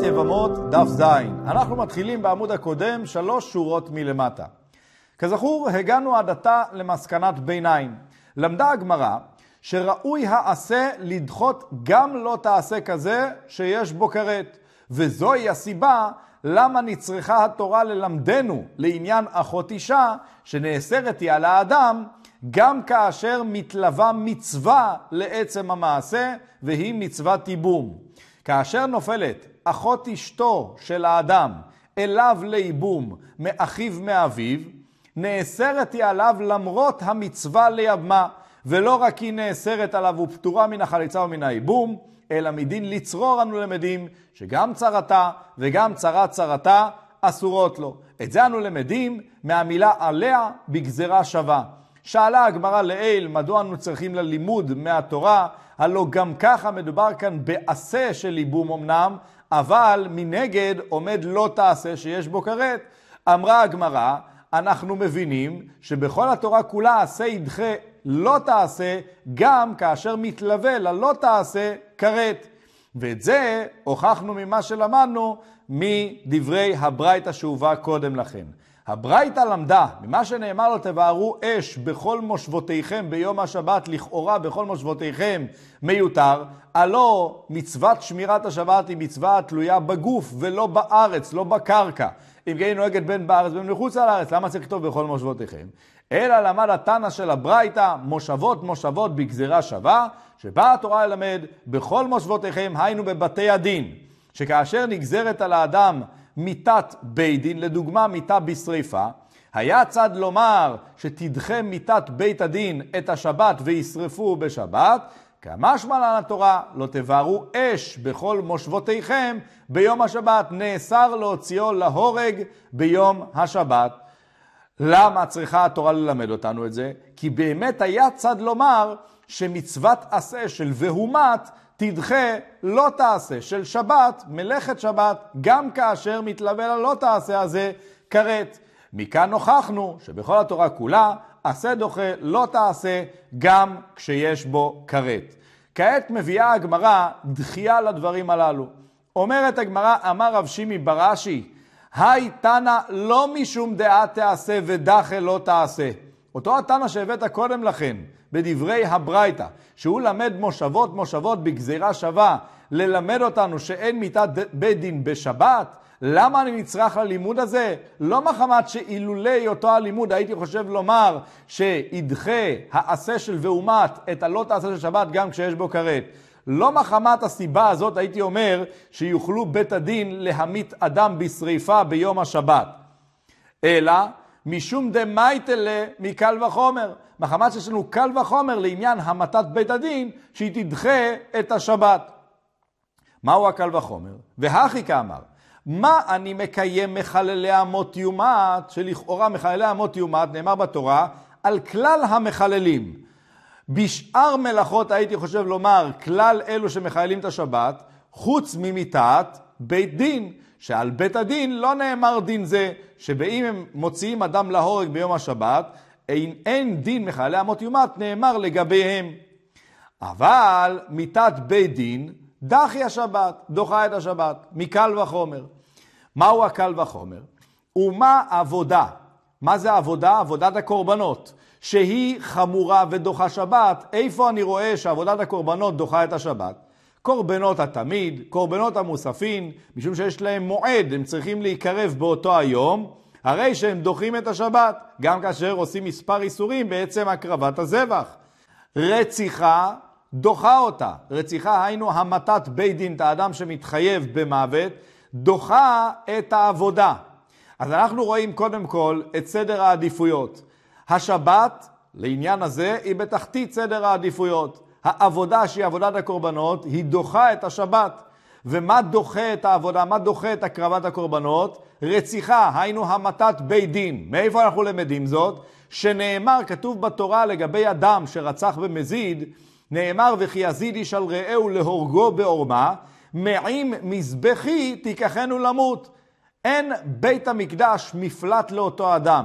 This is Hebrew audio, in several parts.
מסכת יבמות, דף ז. אנחנו מתחילים בעמוד הקודם, שלוש שורות מלמטה. כזכור, הגענו עד עתה למסקנת ביניים. למדה הגמרא שראוי העשה לדחות גם לא תעשה כזה שיש בו כרת. וזוהי הסיבה למה נצרכה התורה ללמדנו לעניין אחות אישה, שנאסרת היא על האדם, גם כאשר מתלווה מצווה לעצם המעשה, והיא מצוות ייבום. כאשר נופלת אחות אשתו של האדם אליו ליבום מאחיו מאביו, נאסרת היא עליו למרות המצווה ליבמה, ולא רק היא נאסרת עליו ופטורה מן החליצה ומן היבום, אלא מדין לצרור אנו למדים, שגם צרתה וגם צרה צרתה אסורות לו. את זה אנו למדים מהמילה עליה בגזרה שווה. שאלה הגמרא לעיל, מדוע אנו צריכים ללימוד מהתורה? הלא גם ככה מדובר כאן בעשה של ליבום אמנם, אבל מנגד עומד לא תעשה שיש בו כרת. אמרה הגמרא, אנחנו מבינים שבכל התורה כולה עשה ידחה לא תעשה, גם כאשר מתלווה ללא תעשה כרת. ואת זה הוכחנו ממה שלמדנו מדברי הברייתא שהובא קודם לכן. הברייתא למדה, ממה שנאמר לו תבערו אש בכל מושבותיכם ביום השבת, לכאורה בכל מושבותיכם, מיותר. הלא מצוות שמירת השבת היא מצווה התלויה בגוף ולא בארץ, לא בקרקע. אם כן היא נוהגת בין בארץ ובין מחוץ לארץ, למה צריך לכתוב בכל מושבותיכם? אלא למד התנא של הברייתא, מושבות מושבות בגזירה שווה, שבה התורה ללמד בכל מושבותיכם, היינו בבתי הדין, שכאשר נגזרת על האדם מיתת בית דין, לדוגמה מיתה בשריפה, היה צד לומר שתדחה מיתת בית הדין את השבת וישרפו בשבת, כמשמע לן התורה, לא תבערו אש בכל מושבותיכם ביום השבת, נאסר להוציאו להורג ביום השבת. למה צריכה התורה ללמד אותנו את זה? כי באמת היה צד לומר שמצוות עשה של והומת תדחה לא תעשה של שבת, מלאכת שבת, גם כאשר מתלווה לה לא תעשה הזה כרת. מכאן הוכחנו שבכל התורה כולה, עשה דוחה לא תעשה גם כשיש בו כרת. כעת מביאה הגמרא דחייה לדברים הללו. אומרת הגמרא, אמר רב שימי בראשי, היי תנא לא משום דעה תעשה ודחה לא תעשה. אותו התנא שהבאת קודם לכן, בדברי הברייתא, שהוא למד מושבות מושבות בגזירה שווה, ללמד אותנו שאין מיתת בית דין בשבת? למה אני נצרך ללימוד הזה? לא מחמת שאילולי אותו הלימוד הייתי חושב לומר שידחה העשה של ואומת את הלא תעשה של שבת גם כשיש בו כרת. לא מחמת הסיבה הזאת הייתי אומר שיוכלו בית הדין להמית אדם בשריפה ביום השבת. אלא משום דמייטלה מקל וחומר. מחמת שיש לנו קל וחומר לעניין המתת בית הדין, שהיא תדחה את השבת. מהו הקל וחומר? והכי כאמר, מה אני מקיים מחללי אמות יומת, שלכאורה מחללי אמות יומת, נאמר בתורה, על כלל המחללים. בשאר מלאכות הייתי חושב לומר, כלל אלו שמחללים את השבת, חוץ ממיתת בית דין, שעל בית הדין לא נאמר דין זה, שבאם הם מוציאים אדם להורג ביום השבת, אין, אין דין מחללי אמות יומת נאמר לגביהם. אבל מיתת בית דין דחי השבת, דוחה את השבת, מקל וחומר. מהו הקל וחומר? ומה עבודה? מה זה עבודה? עבודת הקורבנות, שהיא חמורה ודוחה שבת. איפה אני רואה שעבודת הקורבנות דוחה את השבת? קורבנות התמיד, קורבנות המוספין, משום שיש להם מועד, הם צריכים להיקרב באותו היום, הרי שהם דוחים את השבת, גם כאשר עושים מספר איסורים בעצם הקרבת הזבח. רציחה דוחה אותה. רציחה היינו המתת בית דין, את האדם שמתחייב במוות, דוחה את העבודה. אז אנחנו רואים קודם כל את סדר העדיפויות. השבת, לעניין הזה, היא בתחתית סדר העדיפויות. העבודה שהיא עבודת הקורבנות, היא דוחה את השבת. ומה דוחה את העבודה, מה דוחה את הקרבת הקורבנות? רציחה, היינו המתת בית דין. מאיפה אנחנו למדים זאת? שנאמר, כתוב בתורה לגבי אדם שרצח במזיד, נאמר וכי יזיד איש על רעהו להורגו בעורמה, מעים מזבחי תיקחנו למות. אין בית המקדש מפלט לאותו אדם.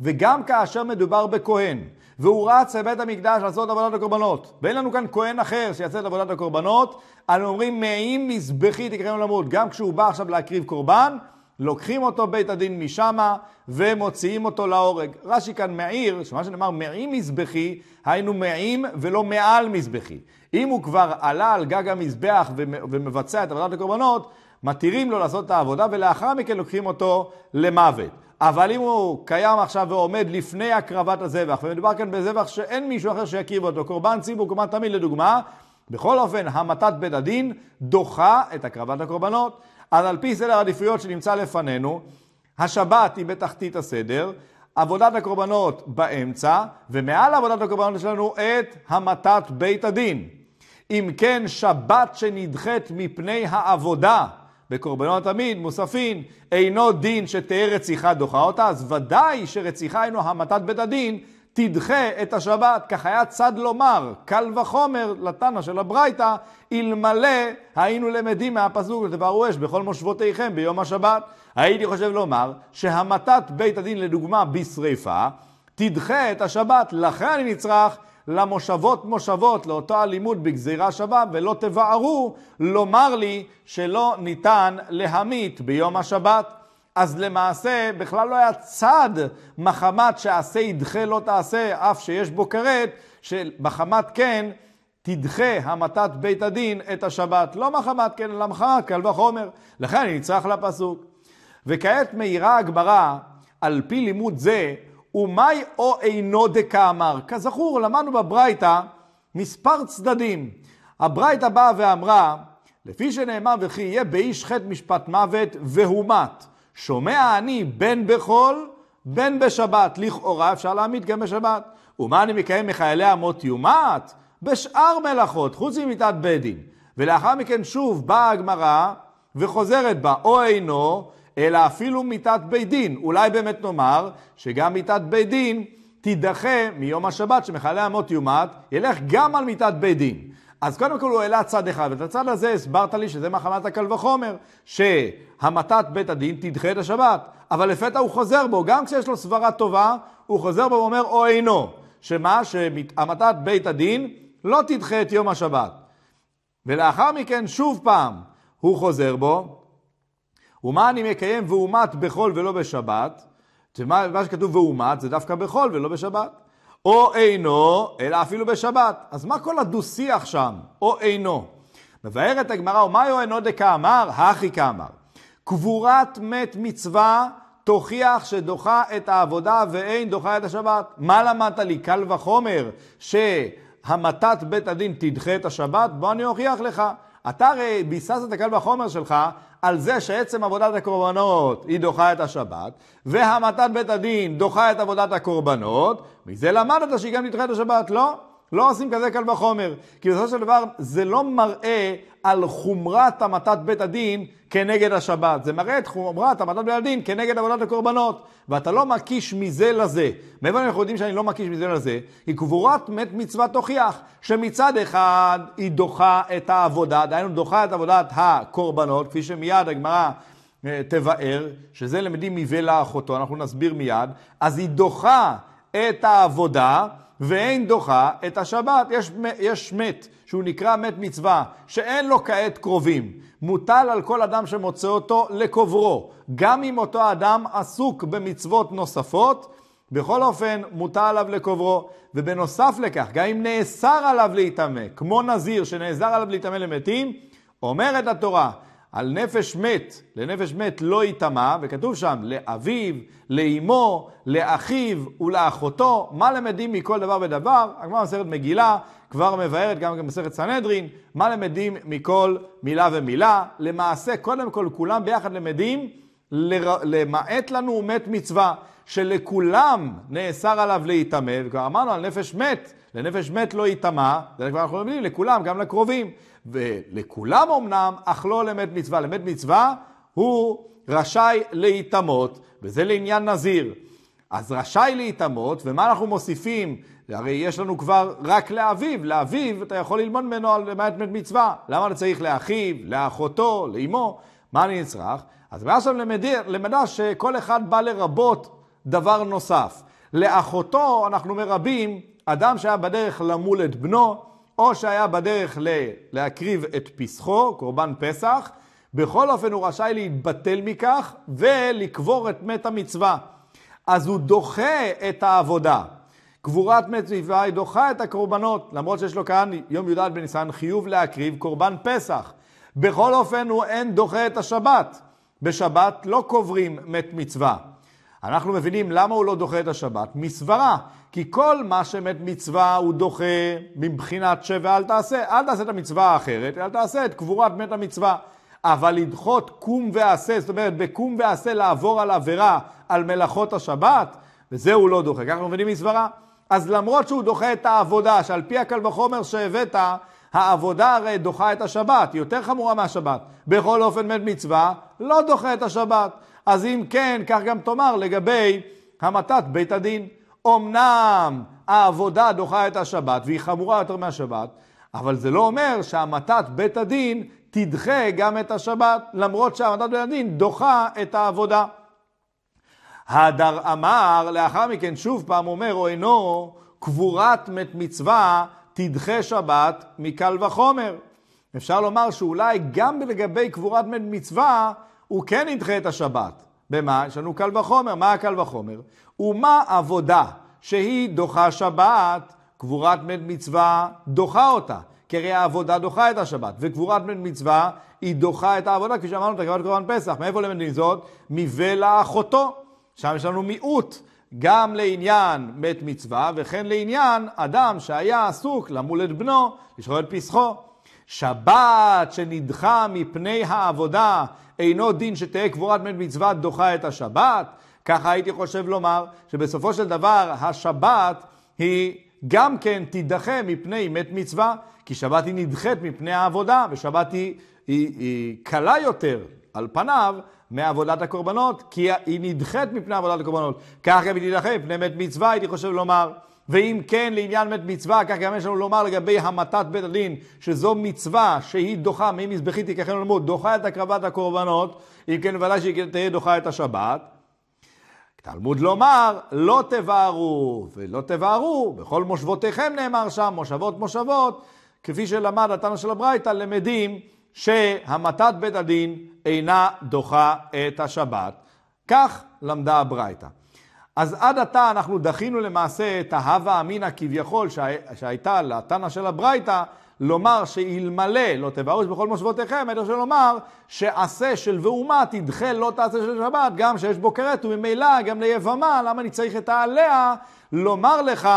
וגם כאשר מדובר בכהן, והוא רץ לבית המקדש לעשות עבודת הקורבנות. ואין לנו כאן כהן אחר שיעשה את עבודת הקורבנות, אנו אומרים מעים מזבחי תקראנו למות. גם כשהוא בא עכשיו להקריב קורבן, לוקחים אותו בית הדין משמה ומוציאים אותו להורג. רש"י כאן מעיר, שמה שנאמר מעים מזבחי, היינו מעים ולא מעל מזבחי. אם הוא כבר עלה על גג המזבח ומבצע את עבודת הקורבנות, מתירים לו לעשות את העבודה ולאחר מכן לוקחים אותו למוות. אבל אם הוא קיים עכשיו ועומד לפני הקרבת הזבח, ומדובר כאן בזבח שאין מישהו אחר שיקריב אותו, קורבן ציבור, קורבן תמיד לדוגמה, בכל אופן, המתת בית הדין דוחה את הקרבת הקורבנות. אז על פי סדר העדיפויות שנמצא לפנינו, השבת היא בתחתית הסדר, עבודת הקורבנות באמצע, ומעל עבודת הקורבנות יש לנו את המתת בית הדין. אם כן, שבת שנדחית מפני העבודה, בקורבנות המין, מוספין אינו דין שתהא רציחה דוחה אותה, אז ודאי שרציחה אינו המתת בית הדין תדחה את השבת. כך היה צד לומר, קל וחומר לתנא של הברייתא, אלמלא היינו למדים מהפסוק ותבערו אש בכל מושבותיכם ביום השבת. הייתי חושב לומר שהמתת בית הדין לדוגמה בשריפה תדחה את השבת, לכן אני נצרך למושבות מושבות, לאותו אלימות בגזירה שווה, ולא תבערו לומר לי שלא ניתן להמית ביום השבת. אז למעשה בכלל לא היה צד מחמת שעשה ידחה לא תעשה, אף שיש בו כרת, שמחמת כן תדחה המתת בית הדין את השבת. לא מחמת כן, אלא מחמת קל וחומר. לכן אני נצרך לפסוק. וכעת מאירה הגמרא, על פי לימוד זה, ומאי או אינו דקאמר. כזכור, למדנו בברייתא מספר צדדים. הברייתא באה ואמרה, לפי שנאמר וכי יהיה באיש חטא משפט מוות והומת. שומע אני בן בחול, בן בשבת. לכאורה אפשר להעמיד גם בשבת. ומה אני מקיים מחיילי המות יומת? בשאר מלאכות, חוץ ממיתת בית דין. ולאחר מכן שוב באה הגמרא וחוזרת בה, או אינו, אלא אפילו מיתת בית דין. אולי באמת נאמר שגם מיתת בית דין תידחה מיום השבת שמכלה אמות יומת, ילך גם על מיתת בית דין. אז קודם כל הוא העלה צד אחד, ואת הצד הזה הסברת לי שזה מחמת הקל וחומר, שהמתת בית הדין תדחה את השבת, אבל לפתע הוא חוזר בו, גם כשיש לו סברה טובה, הוא חוזר בו ואומר או אינו, שמה? שהמתת בית הדין לא תדחה את יום השבת. ולאחר מכן שוב פעם הוא חוזר בו, ומה אני מקיים ואומת בחול ולא בשבת? מה שכתוב ואומת זה דווקא בחול ולא בשבת. או אינו, אלא אפילו בשבת. אז מה כל הדו-שיח שם? או אינו. מבארת הגמרא, ומה או אינו דקאמר? הכי כאמר. קבורת מת מצווה תוכיח שדוחה את העבודה ואין דוחה את השבת. מה למדת לי? קל וחומר שהמתת בית הדין תדחה את השבת? בוא אני אוכיח לך. אתה הרי ביססת את הקל וחומר שלך על זה שעצם עבודת הקורבנות היא דוחה את השבת, והמתת בית הדין דוחה את עבודת הקורבנות, מזה למדת שהיא גם נדחה את השבת, לא? לא עושים כזה קל וחומר, כי בסופו של דבר זה לא מראה על חומרת המתת בית הדין כנגד השבת. זה מראה את חומרת המתת בית הדין כנגד עבודת הקורבנות. ואתה לא מקיש מזה לזה. מאיפה אנחנו יודעים שאני לא מקיש מזה לזה? היא קבורת מת מצווה תוכיח, שמצד אחד היא דוחה את העבודה, דהיינו דוחה את עבודת הקורבנות, כפי שמיד הגמרא אה, תבאר, שזה למדים מבלע אחותו, אנחנו נסביר מיד, אז היא דוחה את העבודה ואין דוחה את השבת, יש, יש מת. שהוא נקרא מת מצווה, שאין לו כעת קרובים, מוטל על כל אדם שמוצא אותו לקוברו, גם אם אותו אדם עסוק במצוות נוספות, בכל אופן מוטל עליו לקוברו, ובנוסף לכך, גם אם נאסר עליו להיטמא, כמו נזיר שנאסר עליו להיטמא למתים, אומרת התורה, על נפש מת, לנפש מת לא יטמע, וכתוב שם לאביו, לאמו, לאחיו ולאחותו, מה למדים מכל דבר ודבר? הגמרא מסכת מגילה כבר מבארת, גם כן במסכת סנהדרין, מה למדים מכל מילה ומילה? למעשה, קודם כל כולם ביחד למדים, למעט לנו מת מצווה, שלכולם נאסר עליו להיטמא, וכבר אמרנו על נפש מת, לנפש מת לא ייטמע, זה כבר אנחנו למדים, לכולם, גם לקרובים. ולכולם אמנם, אך לא למת מצווה. למת מצווה הוא רשאי להיטמות, וזה לעניין נזיר. אז רשאי להיטמות, ומה אנחנו מוסיפים? הרי יש לנו כבר רק לאביו, לאביו אתה יכול ללמוד ממנו על למעט מת מצווה. למה אתה צריך לאחיו, לאחותו, לאמו? מה אני נצרך? אז מה מעכשיו למדה שכל אחד בא לרבות דבר נוסף. לאחותו אנחנו מרבים אדם שהיה בדרך למול את בנו, או שהיה בדרך ל- להקריב את פסחו, קורבן פסח, בכל אופן הוא רשאי להתבטל מכך ולקבור את מת המצווה. אז הוא דוחה את העבודה. קבורת מת מצווה היא דוחה את הקורבנות, למרות שיש לו כאן יום י"ד בניסן חיוב להקריב קורבן פסח. בכל אופן הוא אין דוחה את השבת. בשבת לא קוברים מת מצווה. אנחנו מבינים למה הוא לא דוחה את השבת, מסברה. כי כל מה שמת מצווה הוא דוחה מבחינת שווה אל תעשה. אל תעשה את המצווה האחרת, אל תעשה את קבורת מת המצווה. אבל לדחות קום ועשה, זאת אומרת בקום ועשה לעבור על עבירה על מלאכות השבת, וזה הוא לא דוחה. ככה מבינים מסברה. אז למרות שהוא דוחה את העבודה, שעל פי הקל וחומר שהבאת, העבודה הרי דוחה את השבת, היא יותר חמורה מהשבת. בכל אופן מת מצווה לא דוחה את השבת. אז אם כן, כך גם תאמר לגבי המתת בית הדין. אמנם העבודה דוחה את השבת והיא חמורה יותר מהשבת, אבל זה לא אומר שהמתת בית הדין תדחה גם את השבת, למרות שהמתת בית הדין דוחה את העבודה. הדר אמר, לאחר מכן שוב פעם אומר, או אינו, קבורת מת מצווה תדחה שבת מקל וחומר. אפשר לומר שאולי גם לגבי קבורת מת מצווה, הוא כן ידחה את השבת. במה? יש לנו קל וחומר. מה הקל וחומר? ומה עבודה שהיא דוחה שבת, קבורת מת מצווה דוחה אותה. כי הרי העבודה דוחה את השבת, וקבורת מת מצווה היא דוחה את העבודה, כפי שאמרנו, את הקרבת קורבן פסח. מאיפה למדים זאת? מבלע אחותו. שם יש לנו מיעוט, גם לעניין מת מצווה, וכן לעניין אדם שהיה עסוק למול את בנו, לשחור את פסחו. שבת שנדחה מפני העבודה אינו דין שתהא קבורת מת מצווה דוחה את השבת? ככה הייתי חושב לומר, שבסופו של דבר השבת היא גם כן תידחה מפני מת מצווה, כי שבת היא נדחית מפני העבודה, ושבת היא, היא, היא קלה יותר על פניו מעבודת הקורבנות, כי היא נדחית מפני עבודת הקורבנות. כך גם היא תידחה מפני מת מצווה, הייתי חושב לומר. ואם כן, לעניין מת מצווה, כך גם יש לנו לומר לגבי המתת בית הדין, שזו מצווה שהיא דוחה, מי מזבחית תיקחן ללמוד, דוחה את הקרבת הקורבנות, אם כן ודאי שהיא תהיה דוחה את השבת. תלמוד לומר, לא תבערו, ולא תבערו, בכל מושבותיכם נאמר שם, מושבות מושבות, כפי שלמד התנא של הברייתא, למדים שהמתת בית הדין אינה דוחה את השבת. כך למדה הברייתא. אז עד עתה אנחנו דחינו למעשה את ההווה אמינא כביכול שה... שהייתה לתנא של הברייתא, לומר שאלמלא לא תברוש בכל מושבותיכם, אלא שלומר שעשה של ואומה תדחה לא תעשה של שבת, גם שיש בו כרת וממילא גם ליבמה, למה אני צריך את העליה לומר לך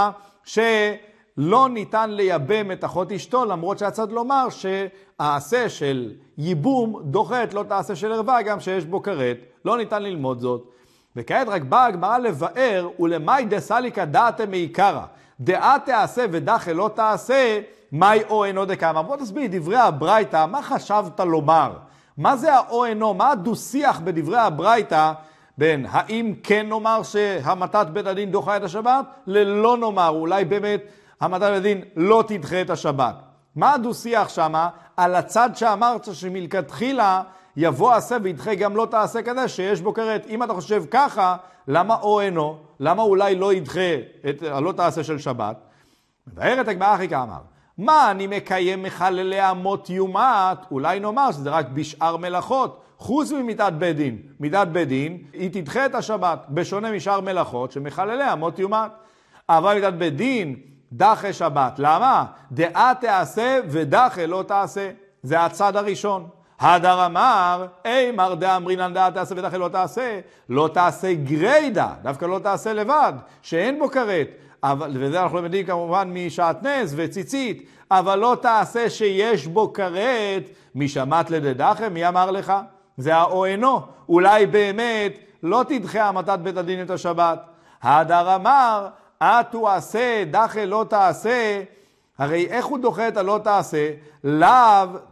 שלא ניתן לייבם את אחות אשתו, למרות שהצד לומר שהעשה של ייבום דוחה את לא תעשה של ערווה, גם שיש בו כרת. לא ניתן ללמוד זאת. וכעת רק באה הגמרא לבאר, ולמאי דסליקא דעתם מעיקרא. דעה תעשה ודחה לא תעשה, מאי או אינו דקאמה. בוא תסביר דברי הברייתא, מה חשבת לומר? מה זה האו אינו? מה הדו-שיח בדברי הברייתא בין האם כן נאמר שהמתת בית הדין דוחה את השבת, ללא נאמר, אולי באמת המתת בית הדין לא תדחה את השבת. מה הדו-שיח שמה? על הצד שאמרת שמלכתחילה יבוא עשה וידחה גם לא תעשה כזה שיש בו כרת. אם אתה חושב ככה, למה או אינו? למה אולי לא ידחה את הלא תעשה של שבת? מבאר את הגמרא אחי כאמר, מה אני מקיים מחללי אמות יומת? אולי נאמר שזה רק בשאר מלאכות, חוץ ממיתת בית דין. מיתת בית דין, היא תדחה את השבת, בשונה משאר מלאכות שמחללי אמות יומת. אבל מיתת בית דין, דחה שבת. למה? דעה תעשה ודחה לא תעשה. זה הצד הראשון. הדר אמר, אי מר דאמרינן דעת תעשה ודחי לא תעשה, לא תעשה גריידא, דווקא לא תעשה לבד, שאין בו כרת. אבל, וזה אנחנו למדים כמובן משעטנז וציצית, אבל לא תעשה שיש בו כרת, משמט לדדחם, מי אמר לך? זה האו אינו. אולי באמת לא תדחה המתת בית הדין את השבת. הדר אמר, אה תעשה, דחי לא תעשה, הרי איך הוא דוחה את הלא תעשה? לאו,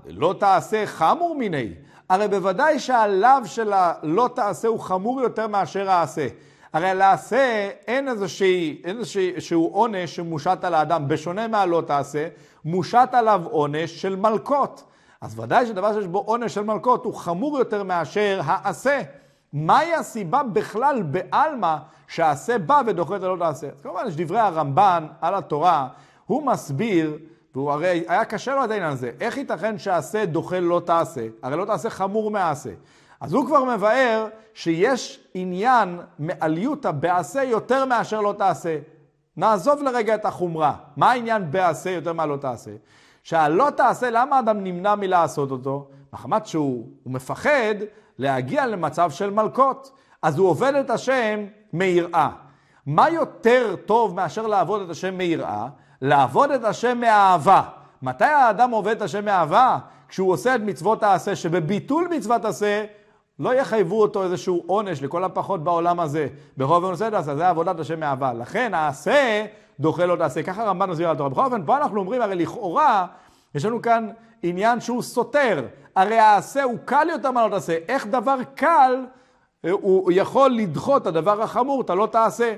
לא תעשה חמור מיני. הרי בוודאי שהלאו של הלא תעשה הוא חמור יותר מאשר העשה. הרי על העשה אין אין איזשהו עונש שמושת על האדם, בשונה מהלא תעשה, מושת עליו עונש של מלקות. אז ודאי שדבר שיש בו עונש של מלקות הוא חמור יותר מאשר העשה. מהי הסיבה בכלל בעלמא שהעשה בא ודוחה את הלא תעשה? אז כמובן יש דברי הרמב"ן על התורה הוא מסביר, והוא הרי היה קשה לו את העניין הזה, איך ייתכן שעשה דוחה לא תעשה? הרי לא תעשה חמור מעשה. אז הוא כבר מבאר שיש עניין מעליותא בעשה יותר מאשר לא תעשה. נעזוב לרגע את החומרה. מה העניין בעשה יותר מהלא תעשה? שהלא תעשה, למה אדם נמנע מלעשות אותו? מחמת שהוא מפחד להגיע למצב של מלקות. אז הוא עובד את השם מיראה. מה יותר טוב מאשר לעבוד את השם מיראה? לעבוד את השם מאהבה. מתי האדם עובד את השם מאהבה? כשהוא עושה את מצוות העשה, שבביטול מצוות עשה לא יחייבו אותו איזשהו עונש, לכל הפחות בעולם הזה. בכל אופן עושה את העשה, זה עבודת השם מאהבה. לכן העשה דוחה לא תעשה. ככה רמב"ן מסביר על התורה. בכל אופן, פה אנחנו אומרים, הרי לכאורה, יש לנו כאן עניין שהוא סותר. הרי העשה הוא קל יותר מה לא תעשה. איך דבר קל אה, הוא יכול לדחות את הדבר החמור, אתה לא תעשה.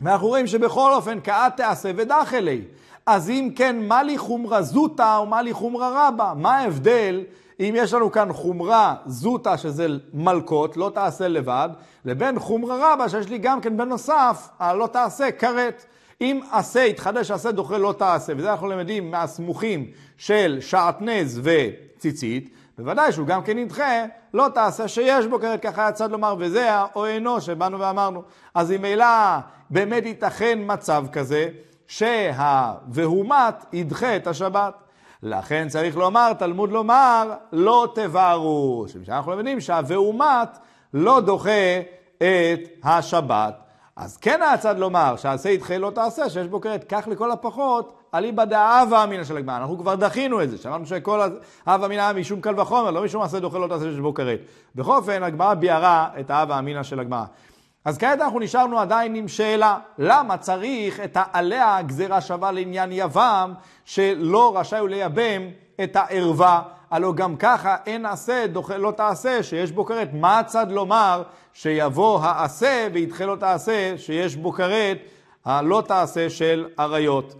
ואנחנו רואים שבכל אופן כעת תעשה ודחלי. אז אם כן, מה לי חומרה זוטה ומה לי חומרה רבה? מה ההבדל אם יש לנו כאן חומרה זוטה, שזה מלקות, לא תעשה לבד, לבין חומרה רבה, שיש לי גם כן בנוסף, הלא אה, תעשה, כרת. אם עשה, יתחדש, עשה, דוחה, לא תעשה. וזה אנחנו למדים מהסמוכים של שעטנז וציצית. בוודאי שהוא גם כן נדחה, לא תעשה שיש בו כרת, ככה הצד לומר, וזה או אינו שבאנו ואמרנו. אז אם אלא באמת ייתכן מצב כזה שה"והומת" ידחה את השבת. לכן צריך לומר, תלמוד לומר, לא תבערו. שאנחנו מבינים שה"והומת" לא דוחה את השבת. אז כן היה צד לומר, שעשה ידחה לא תעשה, שיש בו כרת, כך לכל הפחות אליבא דהווה אמינא של הגמרא, אנחנו כבר דחינו את זה, שאמרנו שכל הווה אמינא משום קל וחומר, לא משום מעשה דוחה לא תעשה שבו כרת. בכל אופן, הגמרא ביארה את ההווה אמינא של הגמרא. אז כעת אנחנו נשארנו עדיין עם שאלה, למה צריך את העליה גזירה שווה לעניין יבם, שלא רשאי הוא לייבם את הערווה, הלא גם ככה אין עשה דוחה לא תעשה שיש בו כרת. מה הצד לומר שיבוא העשה וידחה לא תעשה שיש בו כרת הלא תעשה של עריות?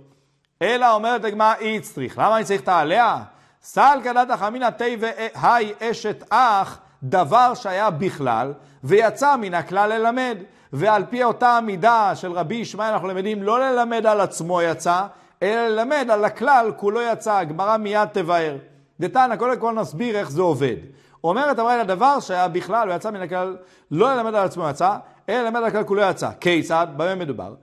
אלא אומרת הגמרא אי צריך. למה אני צריך את העליה? סלקא דתא חמינא תה והי אשת אח, דבר שהיה בכלל, ויצא מן הכלל ללמד. ועל פי אותה המידה של רבי ישמעאל אנחנו למדים לא ללמד על עצמו יצא, אלא ללמד על הכלל כולו יצא, הגמרא מיד תבהר. דתנא, קודם כל נסביר איך זה עובד. אומרת אמרה הדבר שהיה בכלל ויצא מן הכלל, לא ללמד על עצמו יצא, אלא ללמד על הכלל כולו יצא. כיצד? במה מדובר?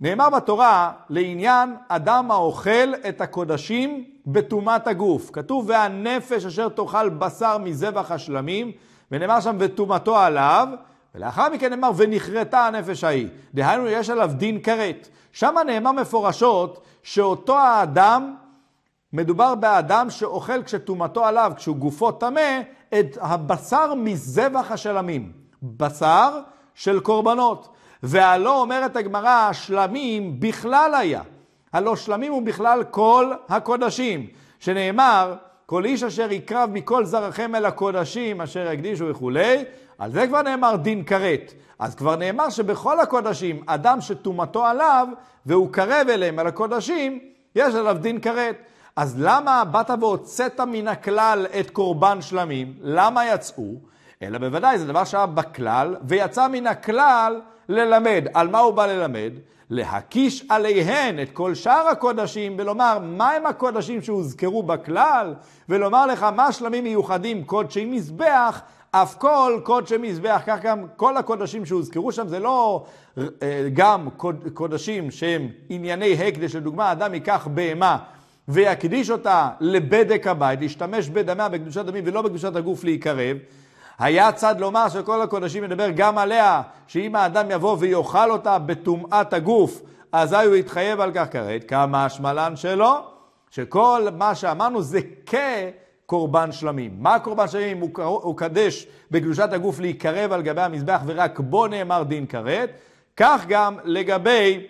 נאמר בתורה לעניין אדם האוכל את הקודשים בטומאת הגוף. כתוב והנפש אשר תאכל בשר מזבח השלמים, ונאמר שם וטומאתו עליו, ולאחר מכן נאמר ונכרתה הנפש ההיא. דהיינו יש עליו דין כרת. שם נאמר מפורשות שאותו האדם, מדובר באדם שאוכל כשטומאתו עליו, כשהוא גופו טמא, את הבשר מזבח השלמים. בשר של קורבנות. והלא אומרת הגמרא, שלמים בכלל היה. הלא שלמים הוא בכלל כל הקודשים, שנאמר, כל איש אשר יקרב מכל זרעכם אל הקודשים אשר יקדישו וכולי, על זה כבר נאמר דין כרת. אז כבר נאמר שבכל הקודשים, אדם שטומאתו עליו והוא קרב אליהם אל הקודשים, יש עליו דין כרת. אז למה באת והוצאת מן הכלל את קורבן שלמים? למה יצאו? אלא בוודאי זה דבר שהיה בכלל, ויצא מן הכלל ללמד. על מה הוא בא ללמד? להקיש עליהן את כל שאר הקודשים, ולומר מהם הקודשים שהוזכרו בכלל, ולומר לך מה שלמים מיוחדים קודשי מזבח, אף כל קודשי מזבח, כך גם כל הקודשים שהוזכרו שם, זה לא אה, גם קודשים שהם ענייני הקדש, לדוגמה, אדם ייקח בהמה ויקדיש אותה לבדק הבית, להשתמש בדמיה, בקדושת דמים ולא בקדושת הגוף להיקרב, היה צד לומר שכל הקודשים ידבר גם עליה, שאם האדם יבוא ויאכל אותה בטומאת הגוף, אזי הוא יתחייב על כך כרת, כמה השמלן שלו, שכל מה שאמרנו זה כקורבן שלמים. מה קורבן שלמים? הוא, הוא קדש בקדושת הגוף להיקרב על גבי המזבח ורק בו נאמר דין כרת, כך גם לגבי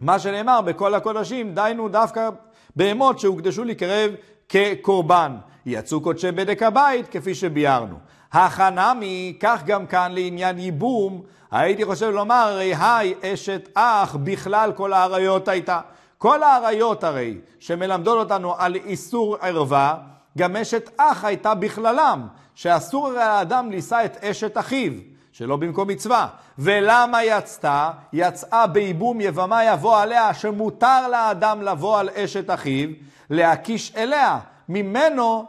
מה שנאמר בכל הקודשים, דהיינו דווקא בהמות שהוקדשו להיקרב כקורבן. יצאו קודשי בדק הבית כפי שביארנו. החנמי, כך גם כאן לעניין ייבום, הייתי חושב לומר, הרי היי אשת אח, בכלל כל האריות הייתה. כל האריות הרי שמלמדות אותנו על איסור ערווה, גם אשת אח הייתה בכללם, שאסור הרי לאדם לישא את אשת אחיו, שלא במקום מצווה. ולמה יצתה? יצאה ביבום יבמה יבוא עליה, שמותר לאדם לבוא על אשת אחיו, להקיש אליה. ממנו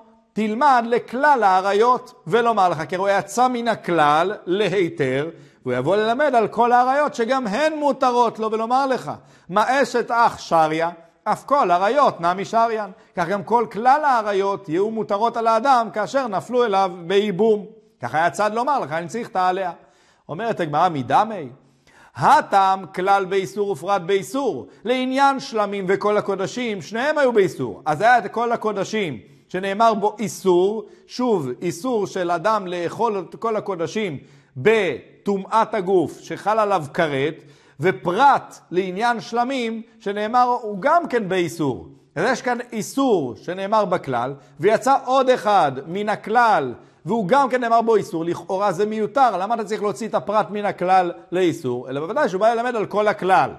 תלמד לכלל האריות ולומר לך, כי כן, הוא יצא מן הכלל להיתר, והוא יבוא ללמד על כל האריות שגם הן מותרות לו ולומר לך, מה אשת אח שריה? אף כל אריות נע משריין, כך גם כל כלל האריות יהיו מותרות על האדם כאשר נפלו אליו בייבום. ככה היה צד לומר לך, אני צריך תעליה. אומרת הגמרא מדמי, הטעם כלל באיסור ופרט באיסור, לעניין שלמים וכל הקודשים, שניהם היו באיסור. אז היה את כל הקודשים שנאמר בו איסור, שוב, איסור של אדם לאכול את כל הקודשים בטומאת הגוף שחל עליו כרת, ופרט לעניין שלמים שנאמר הוא גם כן באיסור. אז יש כאן איסור שנאמר בכלל, ויצא עוד אחד מן הכלל, והוא גם כן נאמר בו איסור, לכאורה זה מיותר, למה אתה צריך להוציא את הפרט מן הכלל לאיסור? אלא בוודאי שהוא בא ללמד על כל הכלל.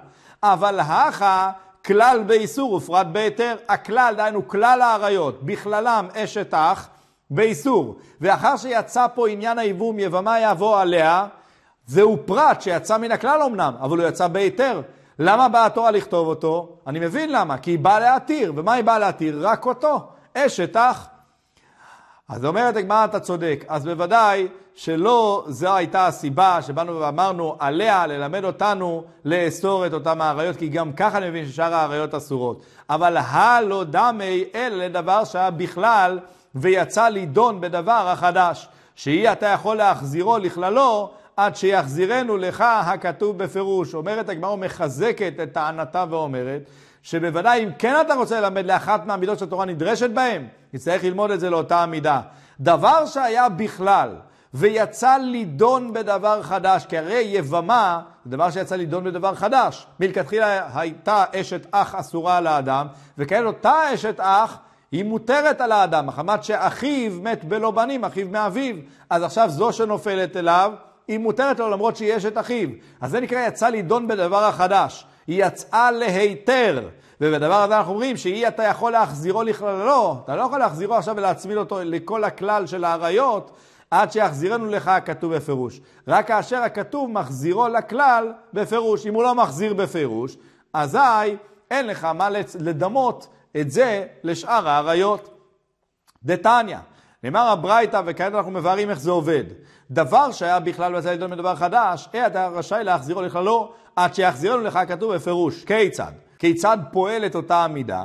אבל הכה כלל באיסור ופרט בהיתר, הכלל דהיינו כלל האריות, בכללם אשת אח, באיסור. ואחר שיצא פה עניין היבום, יבמה יבוא עליה, זהו פרט שיצא מן הכלל אמנם, אבל הוא יצא בהיתר. למה באה התורה לכתוב אותו? אני מבין למה, כי היא באה להתיר, ומה היא באה להתיר? רק אותו, אשת אח. אז אומרת הגמרא, אתה צודק. אז בוודאי שלא זו הייתה הסיבה שבאנו ואמרנו עליה ללמד אותנו לאסור את אותם האריות, כי גם ככה אני מבין ששאר האריות אסורות. אבל הלא דמי אלא לדבר שהיה בכלל ויצא לידון בדבר החדש, שהיא אתה יכול להחזירו לכללו עד שיחזירנו לך הכתוב בפירוש. אומרת הגמרא, מחזקת את טענתה ואומרת שבוודאי אם כן אתה רוצה ללמד לאחת מהמידות שהתורה נדרשת בהן, נצטרך ללמוד את זה לאותה המידה. דבר שהיה בכלל, ויצא לידון בדבר חדש, כי הרי יבמה זה דבר שיצא לידון בדבר חדש. מלכתחילה הייתה אשת אח אסורה על האדם, וכעת אותה אשת אח היא מותרת על האדם, מחמת שאחיו מת בלא בנים, אחיו מאביו. אז עכשיו זו שנופלת אליו, היא מותרת לו למרות שהיא אשת אחיו. אז זה נקרא יצא לידון בדבר החדש. היא יצאה להיתר. ובדבר הזה אנחנו אומרים שאי אתה יכול להחזירו לכללו, לא, אתה לא יכול להחזירו עכשיו ולהצמיד אותו לכל הכלל של האריות, עד שיחזירנו לך הכתוב בפירוש. רק כאשר הכתוב מחזירו לכלל בפירוש, אם הוא לא מחזיר בפירוש, אזי אין לך מה לדמות את זה לשאר האריות. דתניא, נאמר הברייתא, וכעת אנחנו מבארים איך זה עובד. דבר שהיה בכלל בצד עליון מדבר חדש, אה אתה רשאי להחזירו לכללו, עד שיחזירנו לך, כתוב בפירוש. כיצד? כיצד פועלת אותה המידה?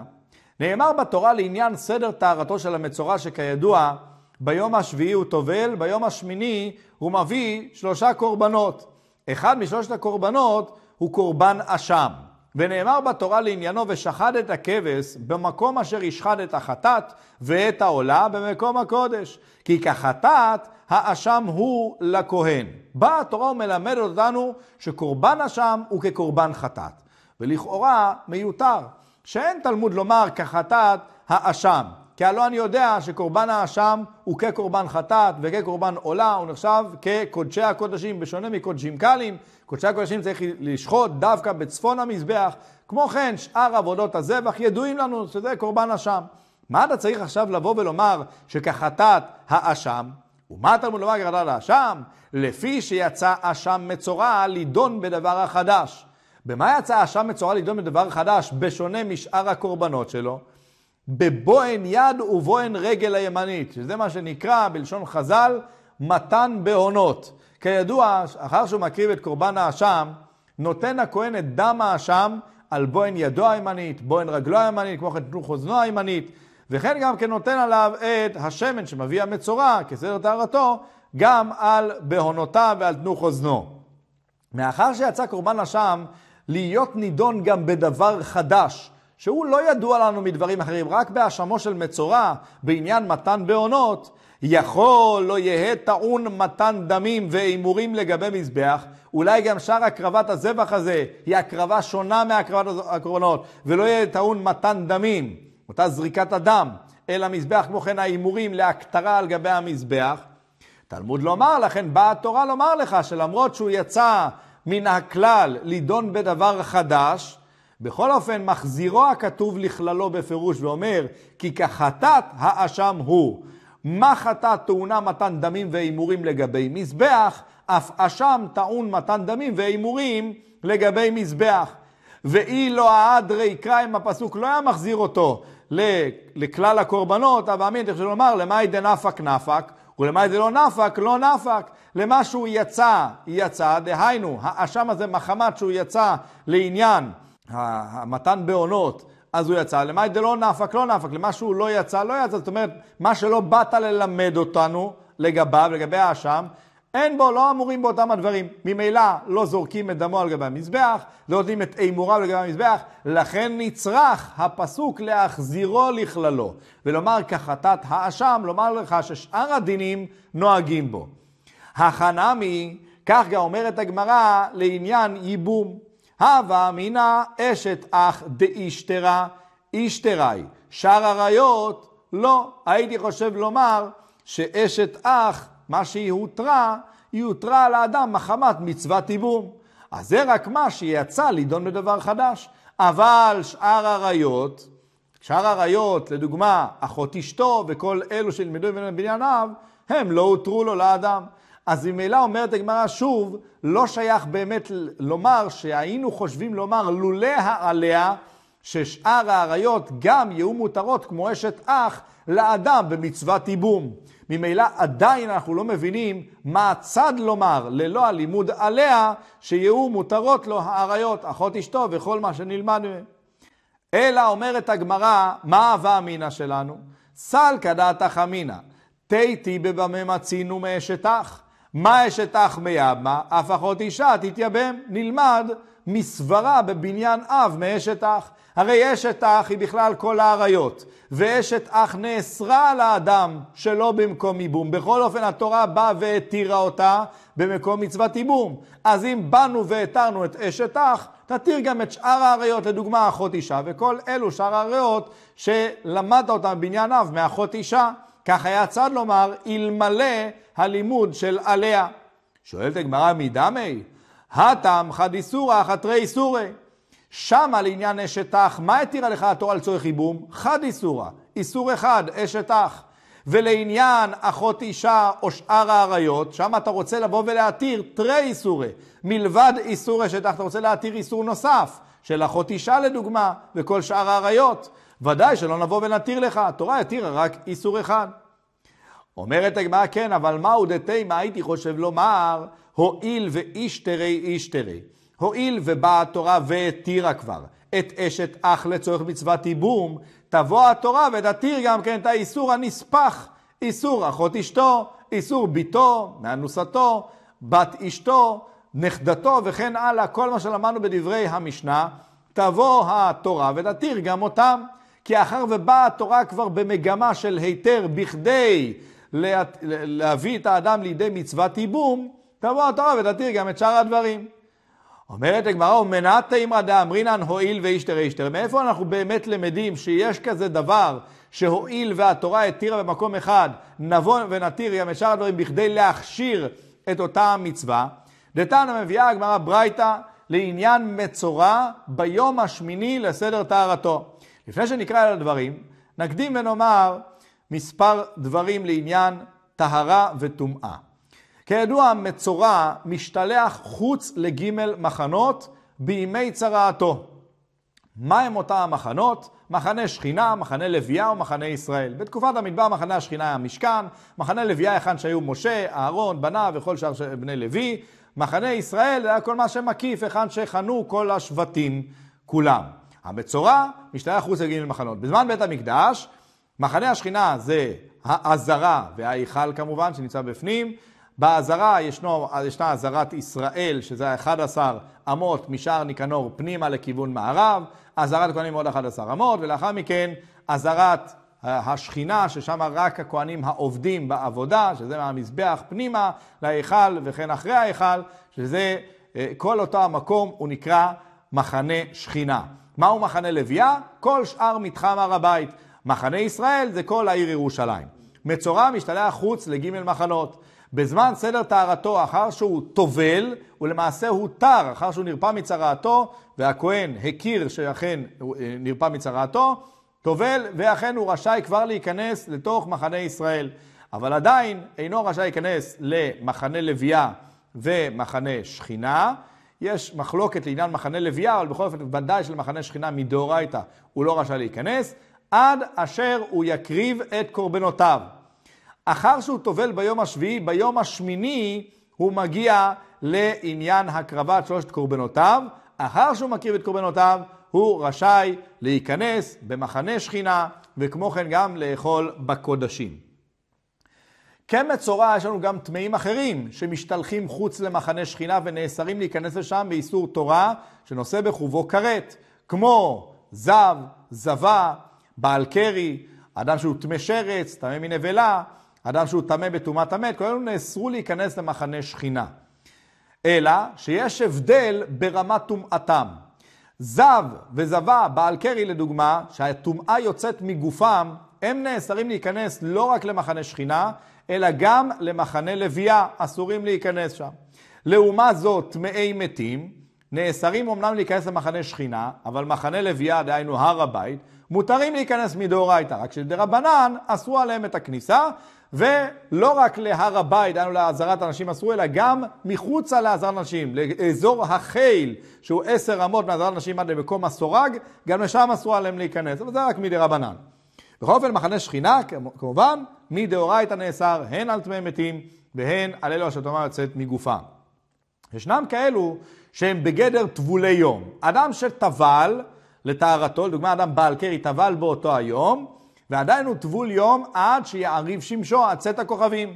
נאמר בתורה לעניין סדר טהרתו של המצורע, שכידוע, ביום השביעי הוא טובל, ביום השמיני הוא מביא שלושה קורבנות. אחד משלושת הקורבנות הוא קורבן אשם. ונאמר בתורה לעניינו, ושחד את הכבש במקום אשר ישחד את החטאת ואת העולה במקום הקודש. כי כחטאת האשם הוא לכהן. באה התורה ומלמד אותנו שקורבן אשם הוא כקורבן חטאת. ולכאורה מיותר, שאין תלמוד לומר כחטאת האשם. כי הלא אני יודע שקורבן האשם הוא כקורבן חטאת וכקורבן עולה, הוא נחשב כקודשי הקודשים, בשונה מקודשים קלים. קודשי הקודשים צריך לשחוט דווקא בצפון המזבח. כמו כן, שאר עבודות הזבח ידועים לנו שזה קורבן אשם. מה אתה צריך עכשיו לבוא ולומר שכחטאת האשם? ומה תלמוד לומר גרדה לאשם? לפי שיצא אשם מצורע לידון בדבר החדש. במה יצא אשם מצורע לידון בדבר חדש, בשונה משאר הקורבנות שלו? בבוהן יד ובוהן רגל הימנית, שזה מה שנקרא בלשון חז"ל מתן בהונות. כידוע, אחר שהוא מקריב את קורבן האשם, נותן הכהן את דם האשם על בוהן ידו הימנית, בוהן רגלו הימנית, כמו כן תנו חוזנו הימנית, וכן גם כן נותן עליו את השמן שמביא המצורע כסדר טהרתו, גם על בהונותיו ועל תנוך אוזנו. מאחר שיצא קורבן אשם להיות נידון גם בדבר חדש, שהוא לא ידוע לנו מדברים אחרים, רק בהאשמו של מצורע בעניין מתן בהונות, יכול לא יהא טעון מתן דמים והימורים לגבי מזבח, אולי גם שאר הקרבת הזבח הזה היא הקרבה שונה מהקרבת הקורבנות, ולא יהיה טעון מתן דמים. אותה זריקת הדם, אל המזבח, כמו כן ההימורים להקטרה על גבי המזבח. תלמוד לומר, לכן באה התורה לומר לך שלמרות שהוא יצא מן הכלל לדון בדבר חדש, בכל אופן מחזירו הכתוב לכללו בפירוש ואומר כי כחטאת האשם הוא. מה חטא טעונה מתן דמים והימורים לגבי מזבח, אף אשם טעון מתן דמים והימורים לגבי מזבח. ואילו האדרי קרא אם הפסוק לא היה מחזיר אותו, לכלל הקורבנות, אבא אמין, תרצה לומר, למאי דנפק נפק, ולמאי דלא נפק לא נפק, למה שהוא יצא, יצא, דהיינו, האשם הזה מחמת שהוא יצא לעניין המתן בעונות, אז הוא יצא, למאי דלא נפק לא נפק, למה שהוא לא יצא לא יצא, זאת אומרת, מה שלא באת ללמד אותנו לגביו, לגבי האשם, אין בו, לא אמורים באותם הדברים. ממילא לא זורקים את דמו על גבי המזבח, לא נותנים את אימוריו על גבי המזבח, לכן נצרך הפסוק להחזירו לכללו, ולומר כחטאת האשם, לומר לך ששאר הדינים נוהגים בו. החנמי, כך גם אומרת הגמרא לעניין ייבום. הווה אמינא אשת אח דאישתרא, אישתראי. שאר עריות, לא. הייתי חושב לומר שאשת אח מה שהיא הותרה, היא הותרה על האדם מחמת מצוות עיבום. אז זה רק מה שיצא להידון בדבר חדש. אבל שאר עריות, שאר עריות, לדוגמה, אחות אשתו וכל אלו שילמדו ממנו בניין אב, הם לא הותרו לו לאדם. אז ממילא אומרת הגמרא שוב, לא שייך באמת לומר שהיינו חושבים לומר לולא העליה, ששאר העריות גם יהיו מותרות כמו אשת אח לאדם במצוות ייבום. ממילא עדיין אנחנו לא מבינים מה הצד לומר ללא הלימוד עליה, שיהיו מותרות לו האריות, אחות אשתו וכל מה שנלמד מהם. אלא אומרת הגמרא, מה הווה אמינא שלנו? סלקא דעתך אמינא, תיתי מצינו מאשתך. מה אשתך מיאמה? אף אחות אישה תתייבם. נלמד מסברה בבניין אב מאשתך. הרי אשת אח היא בכלל כל האריות, ואשת אח נאסרה על האדם שלא במקום ייבום. בכל אופן, התורה באה והתירה אותה במקום מצוות ייבום. אז אם באנו והתרנו את אשת אח, תתיר גם את שאר האריות, לדוגמה אחות אישה, וכל אלו שאר האריות שלמדת אותם בעניין אב מאחות אישה. כך היה צד לומר, אלמלא הלימוד של עליה. שואלת הגמרא מדמי, הטעם חד איסורא חתרי איסורי. שמה לעניין אשת אח, מה התירה לך התורה לצורך ייבום? חד איסורה, איסור אחד, אשת אח. ולעניין אחות אישה או שאר האריות, שם אתה רוצה לבוא ולהתיר תרי איסורי. מלבד איסור אשת אח, אתה רוצה להתיר איסור נוסף, של אחות אישה לדוגמה, וכל שאר האריות. ודאי שלא נבוא ונתיר לך, התורה התירה רק איסור אחד. אומרת הגמרא כן, אבל מהו דתימה הייתי חושב לומר, הואיל ואיש תרי איש תרי. הואיל ובאה התורה והתירה כבר את אשת אח לצורך מצוות ייבום, תבוא התורה ותתיר גם כן את האיסור הנספח, איסור אחות אשתו, איסור ביתו, מאנוסתו, בת אשתו, נכדתו וכן הלאה, כל מה שלמדנו בדברי המשנה, תבוא התורה ותתיר גם אותם. כי אחר ובאה התורה כבר במגמה של היתר בכדי לה... להביא את האדם לידי מצוות ייבום, תבוא התורה ותתיר גם את שאר הדברים. אומרת הגמרא, ומנעתה אמרא דאמרינן הואיל ואישתר אישתר. מאיפה אנחנו באמת למדים שיש כזה דבר שהואיל והתורה התירה במקום אחד, נבון ונתיר גם את שאר הדברים בכדי להכשיר את אותה המצווה? דתנא מביאה הגמרא ברייתא לעניין מצורע ביום השמיני לסדר טהרתו. לפני שנקרא על הדברים, נקדים ונאמר מספר דברים לעניין טהרה וטומאה. כידוע, מצורע משתלח חוץ לג' מחנות בימי צרעתו. מה הם אותם המחנות? מחנה שכינה, מחנה לוויה ומחנה ישראל. בתקופת המדבר מחנה השכינה היה משכן, מחנה לוויה היכן שהיו משה, אהרון, בניו וכל שאר בני לוי. מחנה ישראל היה כל מה שמקיף, היכן שחנו כל השבטים כולם. המצורע משתלח חוץ לג' מחנות. בזמן בית המקדש, מחנה השכינה זה העזרה וההיכל כמובן, שנמצא בפנים. באזהרה ישנו, ישנה אזהרת ישראל, שזה ה 11 אמות משער ניקנור פנימה לכיוון מערב, אזהרת כהנים עוד 11 אמות, ולאחר מכן אזהרת אה, השכינה, ששם רק הכהנים העובדים בעבודה, שזה מהמזבח פנימה להיכל, וכן אחרי ההיכל, שזה אה, כל אותו המקום, הוא נקרא מחנה שכינה. מהו מחנה לוויה? כל שאר מתחם הר הבית. מחנה ישראל זה כל העיר ירושלים. מצורע משתלח חוץ לג' מחנות. בזמן סדר טהרתו, אחר שהוא טובל, ולמעשה הוא טר, אחר שהוא נרפא מצרעתו, והכהן הכיר שאכן הוא אה, נרפא מצרעתו, טובל, ואכן הוא רשאי כבר להיכנס לתוך מחנה ישראל. אבל עדיין אינו רשאי להיכנס למחנה לוויה ומחנה שכינה. יש מחלוקת לעניין מחנה לוויה, אבל בכל אופן ודאי שלמחנה שכינה מדאורייתא הוא לא רשאי להיכנס, עד אשר הוא יקריב את קורבנותיו. אחר שהוא טובל ביום השביעי, ביום השמיני הוא מגיע לעניין הקרבת שלושת קורבנותיו. אחר שהוא מקריב את קורבנותיו, הוא רשאי להיכנס במחנה שכינה, וכמו כן גם לאכול בקודשים. כמצורע יש לנו גם טמאים אחרים שמשתלחים חוץ למחנה שכינה ונאסרים להיכנס לשם באיסור תורה שנושא בחובו כרת, כמו זב, זבה, בעל קרי, אדם שהוא טמא שרץ, טמא מנבלה, אדם שהוא טמא בטומאת המת, כל אלו נאסרו להיכנס למחנה שכינה. אלא שיש הבדל ברמת טומאתם. זב וזבה, בעל קרי לדוגמה, שהטומאה יוצאת מגופם, הם נאסרים להיכנס לא רק למחנה שכינה, אלא גם למחנה לוויה, אסורים להיכנס שם. לעומת זאת, טמאי מתים, נאסרים אמנם להיכנס למחנה שכינה, אבל מחנה לוויה, דהיינו הר הבית, מותרים להיכנס מדאורייתא, רק שדרבנן אסרו עליהם את הכניסה, ולא רק להר הבית, דהיינו להעזרת אנשים אסור, אלא גם מחוצה להעזרת אנשים, לאזור החיל, שהוא עשר אמות מהעזרת אנשים עד למקום הסורג, גם לשם אסור עליהם להיכנס, אבל זה רק מדי רבנן. בכל אופן, מחנה שכינה, כמובן, מדאורייתא נאסר הן על טמאי מתים והן על אלו אשר טומאה יוצאת מגופה. ישנם כאלו שהם בגדר טבולי יום. אדם שטבל לטהרתו, לדוגמה אדם בעל קרי טבל באותו היום, ועדיין הוא טבול יום עד שיעריב שמשו, עד צאת הכוכבים.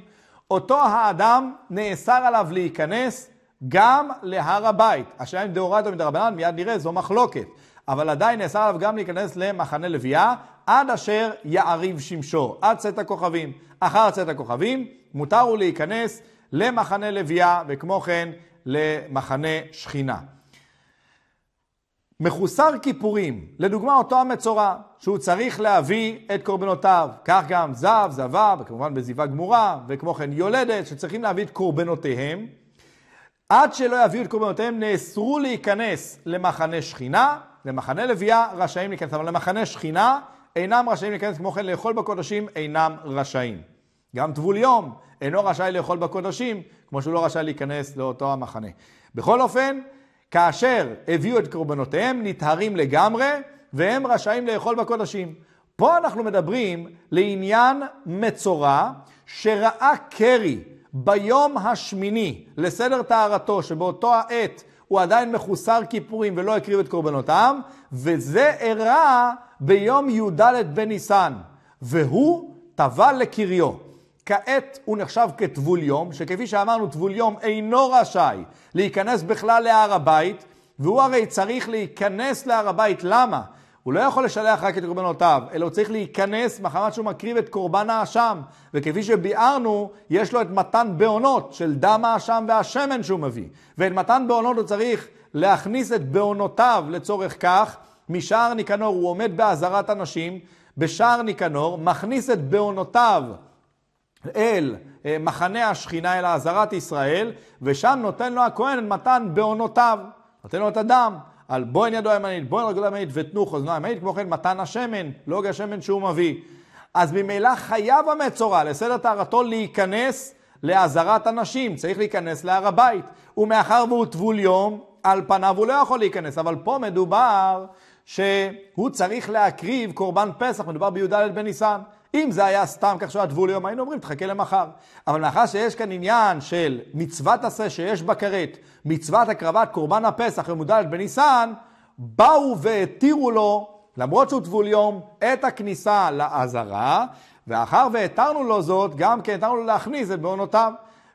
אותו האדם נאסר עליו להיכנס גם להר הבית. השאלה אם דאורייתא מדרבנן, מיד נראה, זו מחלוקת. אבל עדיין נאסר עליו גם להיכנס למחנה לוויה, עד אשר יעריב שמשו, עד צאת הכוכבים. אחר צאת הכוכבים, מותר הוא להיכנס למחנה לוויה, וכמו כן למחנה שכינה. מחוסר כיפורים, לדוגמה אותו המצורע, שהוא צריך להביא את קורבנותיו, כך גם זב, זבה, וכמובן בזיבה גמורה, וכמו כן יולדת, שצריכים להביא את קורבנותיהם. עד שלא יביאו את קורבנותיהם, נאסרו להיכנס למחנה שכינה, למחנה לוויה רשאים להיכנס, אבל למחנה שכינה אינם רשאים להיכנס, כמו כן לאכול בקודשים אינם רשאים. גם טבול יום אינו רשאי לאכול בקודשים, כמו שהוא לא רשאי להיכנס לאותו המחנה. בכל אופן, כאשר הביאו את קורבנותיהם, נטהרים לגמרי, והם רשאים לאכול בקודשים. פה אנחנו מדברים לעניין מצורע שראה קרי ביום השמיני לסדר טהרתו, שבאותו העת הוא עדיין מחוסר כיפורים ולא הקריב את קורבנותיו, וזה אירע ביום י"ד בניסן, והוא טבל לקריו. כעת הוא נחשב כטבול יום, שכפי שאמרנו, טבול יום אינו רשאי להיכנס בכלל להר הבית, והוא הרי צריך להיכנס להר הבית. למה? הוא לא יכול לשלח רק את קורבנותיו, אלא הוא צריך להיכנס מחמת שהוא מקריב את קורבן האשם. וכפי שביארנו, יש לו את מתן בעונות של דם האשם והשמן שהוא מביא. ואת מתן בעונות הוא צריך להכניס את בעונותיו לצורך כך. משער ניקנור הוא עומד באזהרת אנשים, בשער ניקנור, מכניס את בעונותיו אל אה, מחנה השכינה, אל עזרת ישראל, ושם נותן לו הכהן מתן בעונותיו, נותן לו את הדם, על בוהן ידו הימנית, בוהן רגלו הימנית ותנו חוזנו הימנית, כמו כן מתן השמן, לוג השמן שהוא מביא. אז ממילא חייב המצורע לסדר טהרתו להיכנס לעזרת הנשים, צריך להיכנס להר הבית. ומאחר והוא טבול יום, על פניו הוא לא יכול להיכנס, אבל פה מדובר שהוא צריך להקריב קורבן פסח, מדובר בי"ד בניסן. אם זה היה סתם כך שעדבו ליום, היינו אומרים, תחכה למחר. אבל מאחר שיש כאן עניין של מצוות עשה שיש בה כרת, מצוות הקרבת קורבן הפסח יום י"ד בניסן, באו והתירו לו, למרות שהוא טבול יום, את הכניסה לעזרה, ואחר והתרנו לו זאת, גם כן התרנו לו להכניס את בעונותיו.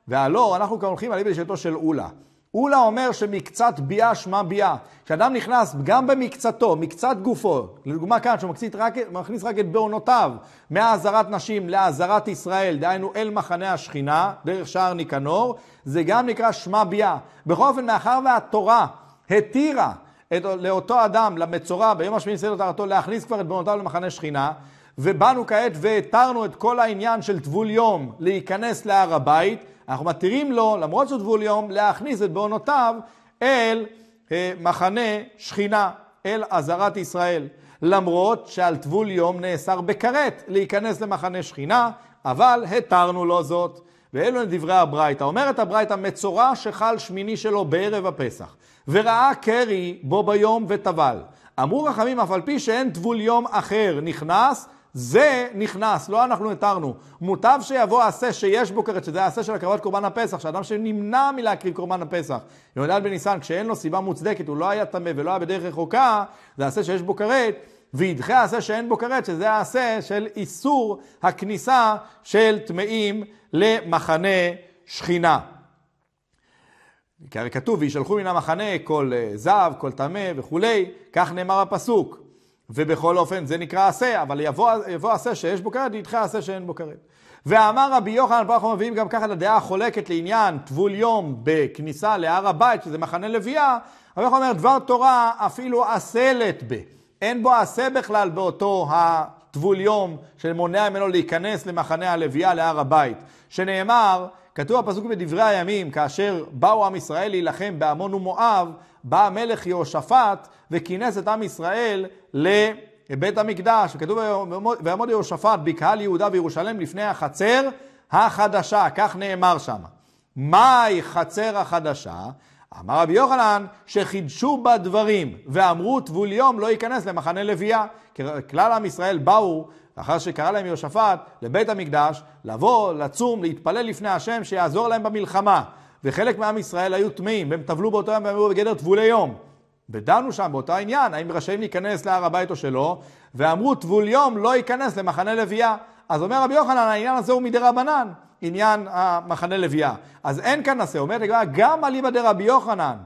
והלא, אנחנו כאן הולכים על איבד שאלתו של אולה. אולה אומר שמקצת ביאה שמה ביאה. כשאדם נכנס גם במקצתו, מקצת גופו, לדוגמה כאן, שהוא רק, מכניס רק את בעונותיו, מהעזרת נשים לעזרת ישראל, דהיינו אל מחנה השכינה, דרך שער ניקנור, זה גם נקרא שמה ביאה. בכל אופן, מאחר והתורה התירה את, לאותו אדם, למצורע, ביום השמיני סדר תארתו, להכניס כבר את בעונותיו למחנה שכינה, ובאנו כעת והתרנו את כל העניין של טבול יום להיכנס להר הבית, אנחנו מתירים לו, למרות שהוא טבול יום, להכניס את בעונותיו אל אה, מחנה שכינה, אל עזרת ישראל. למרות שעל טבול יום נאסר בכרת להיכנס למחנה שכינה, אבל התרנו לו זאת. ואלו הם דברי הברייתא. אומרת הברייתא, מצורע שחל שמיני שלו בערב הפסח, וראה קרי בו ביום וטבל. אמרו חכמים, אף על פי שאין טבול יום אחר נכנס, זה נכנס, לא אנחנו התרנו. מוטב שיבוא העשה שיש בו כרת, שזה העשה של הקרבת קורבן הפסח, שאדם שנמנע מלהקריב קורבן הפסח, י"ד בניסן, כשאין לו סיבה מוצדקת, הוא לא היה טמא ולא היה בדרך רחוקה, זה העשה שיש בו כרת, וידחה העשה שאין בו כרת, שזה העשה של איסור הכניסה של טמאים למחנה שכינה. כי הרי כתוב, וישלחו מן המחנה כל אה, זב, כל טמא וכולי, כך נאמר הפסוק. ובכל אופן זה נקרא עשה, אבל יבוא, יבוא עשה שיש בו כרת, נדחה עשה שאין בו כרת. ואמר רבי יוחנן, פה אנחנו מביאים גם ככה לדעה החולקת לעניין טבול יום בכניסה להר הבית, שזה מחנה לוויה, רבי יוחנן אומר, דבר תורה אפילו עשלת ב. אין בו עשה בכלל באותו הטבול יום שמונע ממנו להיכנס למחנה הלוויה להר הבית, שנאמר, כתוב הפסוק בדברי הימים, כאשר באו עם ישראל להילחם בעמון ומואב, בא המלך יהושפט וכינס את עם ישראל לבית המקדש. כתוב ויעמוד יהושפט בקהל יהודה וירושלם לפני החצר החדשה, כך נאמר שם. מהי חצר החדשה? אמר רבי יוחנן שחידשו בה דברים ואמרו טבול יום לא ייכנס למחנה לוויה. כלל עם ישראל באו לאחר שקרא להם יהושפט לבית המקדש לבוא, לצום, להתפלל לפני השם שיעזור להם במלחמה. וחלק מעם ישראל היו טמאים, והם טבלו באותו יום והם היו בגדר טבולי יום. ודנו שם באותו עניין, האם רשאים להיכנס להר הבית או שלא, ואמרו טבול יום לא ייכנס למחנה לוויה. אז אומר רבי יוחנן, העניין הזה הוא מדי רבנן, עניין המחנה לוויה. אז אין כאן נושא, אומרת הגמרא, גם אליבא דרבי יוחנן,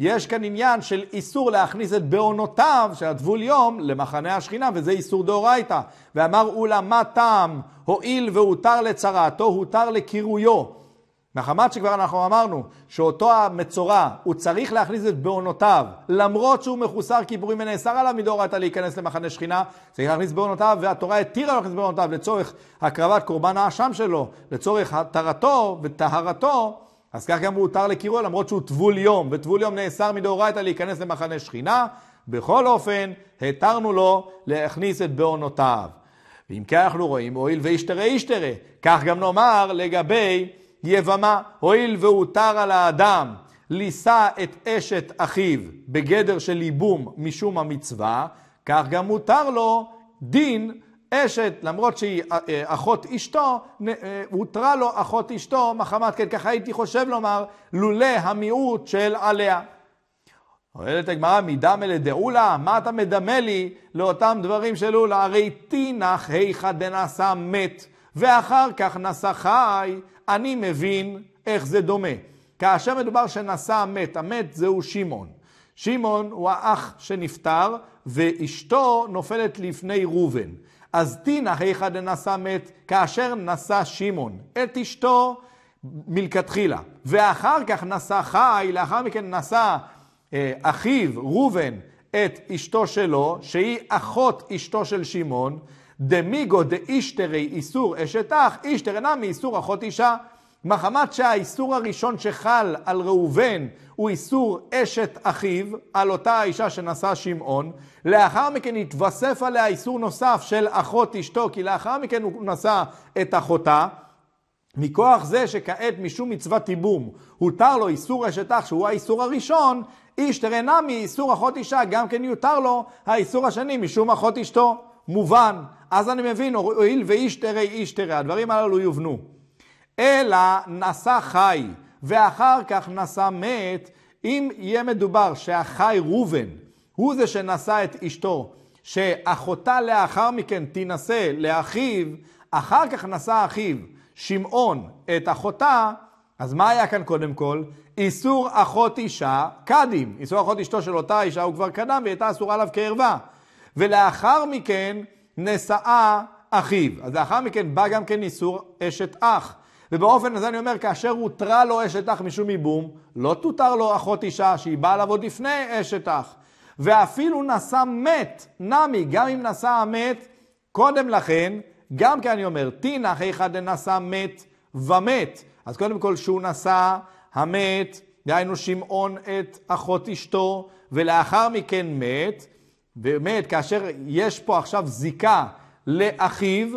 יש כאן עניין של איסור להכניס את בעונותיו של הטבול יום למחנה השכינה, וזה איסור דאורייתא. ואמר אולה, מה טעם, הואיל והותר לצרעתו, הותר לקירויו. מחמת שכבר אנחנו אמרנו שאותו המצורע, הוא צריך להכניס את בעונותיו, למרות שהוא מחוסר כיפורים ונאסר עליו מדאורייתא להיכנס למחנה שכינה, צריך להכניס בעונותיו, והתורה התירה להכניס בעונותיו לצורך הקרבת קורבן האשם שלו, לצורך התרתו וטהרתו, אז כך גם הוא הותר לקירוע למרות שהוא טבול יום, וטבול יום נאסר מדאורייתא להיכנס למחנה שכינה, בכל אופן התרנו לו להכניס את בעונותיו. ואם כן אנחנו רואים, הואיל וישתרה ישתרה, כך גם נאמר לגבי יבמה, הואיל והותר על האדם לישא את אשת אחיו בגדר של ייבום משום המצווה, כך גם מותר לו דין אשת, למרות שהיא אה, אה, אחות אשתו, אה, הותרה לו אחות אשתו מחמת כן, ככה הייתי חושב לומר, לולא המיעוט של עליה. אומרת הגמרא, מדמה לדאולה, מה אתה מדמה לי לאותם דברים של לולה? הרי תינך היכא דנעשה מת. ואחר כך נשא חי, אני מבין איך זה דומה. כאשר מדובר שנשא המת, המת זהו שמעון. שמעון הוא האח שנפטר, ואשתו נופלת לפני ראובן. אז תינא היכא דנשא מת, כאשר נשא שמעון את אשתו מלכתחילה, ואחר כך נשא חי, לאחר מכן נשא אה, אחיו ראובן את אשתו שלו, שהיא אחות אשתו של שמעון, דמיגו דאישתרי איסור אשת אח, אישתר אינה מאיסור אחות אישה. מחמת שהאיסור הראשון שחל על ראובן הוא איסור אשת אחיו, על אותה האישה שנשא שמעון, לאחר מכן התווסף עליה איסור נוסף של אחות אשתו, כי לאחר מכן הוא נשא את אחותה. מכוח זה שכעת משום מצוות תיבום הותר לו איסור אשת אח, שהוא האיסור הראשון, איש תראה מאיסור אחות אישה, גם כן יותר לו האיסור השני משום אחות אשתו. מובן. אז אני מבין, הואיל ואיש תראה איש תראה, הדברים הללו יובנו. אלא נשא חי, ואחר כך נשא מת, אם יהיה מדובר שהחי ראובן הוא זה שנשא את אשתו, שאחותה לאחר מכן תינשא לאחיו, אחר כך נשא אחיו שמעון את אחותה, אז מה היה כאן קודם כל? איסור אחות אישה קדים. איסור אחות אשתו של אותה אישה הוא כבר קדם והיא הייתה אסורה עליו כערווה. ולאחר מכן נשאה אחיו. אז לאחר מכן בא גם כן איסור אשת אח. ובאופן הזה אני אומר, כאשר הותרה לו אשת אח משום ייבום, לא תותר לו אחות אישה שהיא באה לעבוד לפני אשת אח. ואפילו נשא מת, נמי, גם אם נשא המת קודם לכן, גם כן אני אומר, תינך היכא דנשא מת ומת. אז קודם כל שהוא נשא המת, דהיינו שמעון את אחות אשתו, ולאחר מכן מת, באמת, כאשר יש פה עכשיו זיקה לאחיו,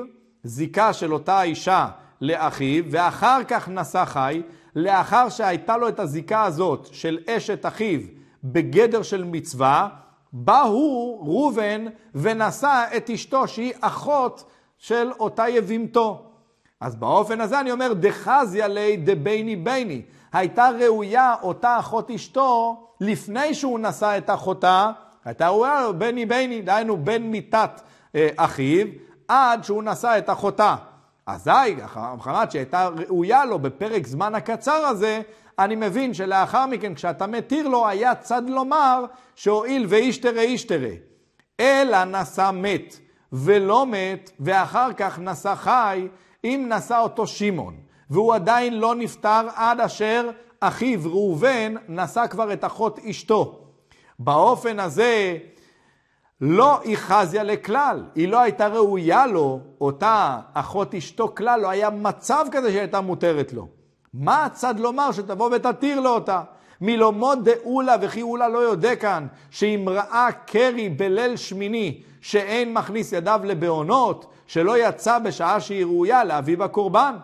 זיקה של אותה אישה לאחיו, ואחר כך נשא חי, לאחר שהייתה לו את הזיקה הזאת של אשת אחיו בגדר של מצווה, בא הוא, ראובן, ונשא את אשתו שהיא אחות של אותה יבימתו. אז באופן הזה אני אומר, דחזיה לי דבייני בייני. הייתה ראויה אותה אחות אשתו לפני שהוא נשא את אחותה הייתה רואה לו בני בני, דהיינו בן מיתת אה, אחיו, עד שהוא נשא את אחותה. אזי, המחמת שהייתה ראויה לו בפרק זמן הקצר הזה, אני מבין שלאחר מכן, כשאתה מתיר לו, היה צד לומר שהואיל ואישתרא אישתרא. אלא נשא מת, ולא מת, ואחר כך נשא חי, אם נשא אותו שמעון, והוא עדיין לא נפטר עד אשר אחיו ראובן נשא כבר את אחות אשתו. באופן הזה לא איחזיה לכלל, היא לא הייתה ראויה לו, אותה אחות אשתו כלל, לא היה מצב כזה שהייתה מותרת לו. מה הצד לומר שתבוא ותתיר לו אותה? מלומות דאולה וכי אולה לא יודע כאן, שאם ראה קרי בליל שמיני שאין מכניס ידיו לבעונות, שלא יצא בשעה שהיא ראויה להביא הקורבן.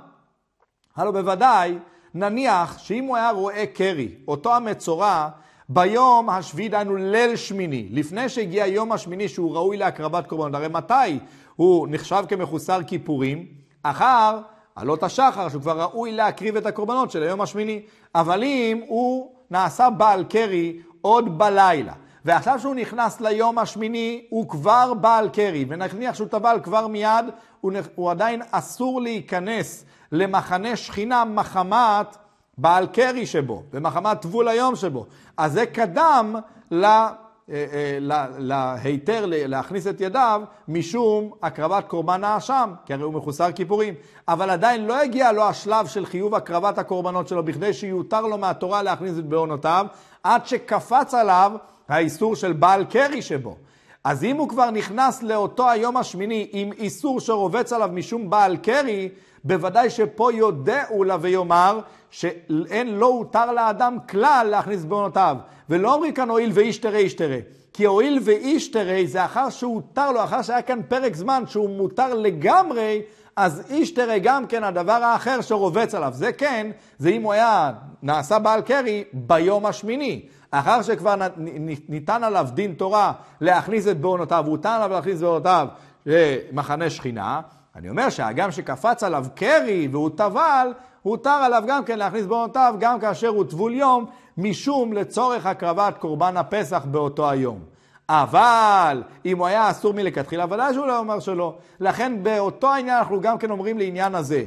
הלו בוודאי, נניח שאם הוא היה רואה קרי, אותו המצורע, ביום השביעי, דהיינו ליל שמיני, לפני שהגיע יום השמיני שהוא ראוי להקרבת קורבנות, הרי מתי הוא נחשב כמחוסר כיפורים? אחר עלות השחר, שהוא כבר ראוי להקריב את הקורבנות של היום השמיני. אבל אם הוא נעשה בעל קרי עוד בלילה, ועכשיו שהוא נכנס ליום השמיני, הוא כבר בעל קרי, ונניח שהוא טבל כבר מיד, הוא, עדיין אסור להיכנס למחנה שכינה מחמת בעל קרי שבו, ומחמת טבול היום שבו. אז זה קדם ל... אה, אה, להיתר להכניס את ידיו משום הקרבת קורבן האשם, כי הרי הוא מחוסר כיפורים. אבל עדיין לא הגיע לו השלב של חיוב הקרבת הקורבנות שלו, בכדי שיותר לו מהתורה להכניס את בעונותיו, עד שקפץ עליו האיסור של בעל קרי שבו. אז אם הוא כבר נכנס לאותו היום השמיני עם איסור שרובץ עליו משום בעל קרי, בוודאי שפה יודעו לה ויאמר שאין לא הותר לאדם כלל להכניס בעונותיו. ולא אומרים כאן הואיל ואיש תראה איש תראה. כי הואיל ואיש תראה זה אחר שהותר לו, אחר שהיה כאן פרק זמן שהוא מותר לגמרי, אז איש תראה גם כן הדבר האחר שרובץ עליו. זה כן, זה אם הוא היה נעשה בעל קרי ביום השמיני. אחר שכבר ניתן עליו דין תורה להכניס את בעונותיו, הותר עליו להכניס בעונותיו אה, מחנה שכינה, אני אומר שהאגם שקפץ עליו קרי והוא טבל, הותר עליו גם כן להכניס בעונותיו גם כאשר הוא טבול יום, משום לצורך הקרבת קורבן הפסח באותו היום. אבל אם הוא היה אסור מלכתחילה, ודאי שהוא לא אומר שלא. לכן באותו העניין אנחנו גם כן אומרים לעניין הזה.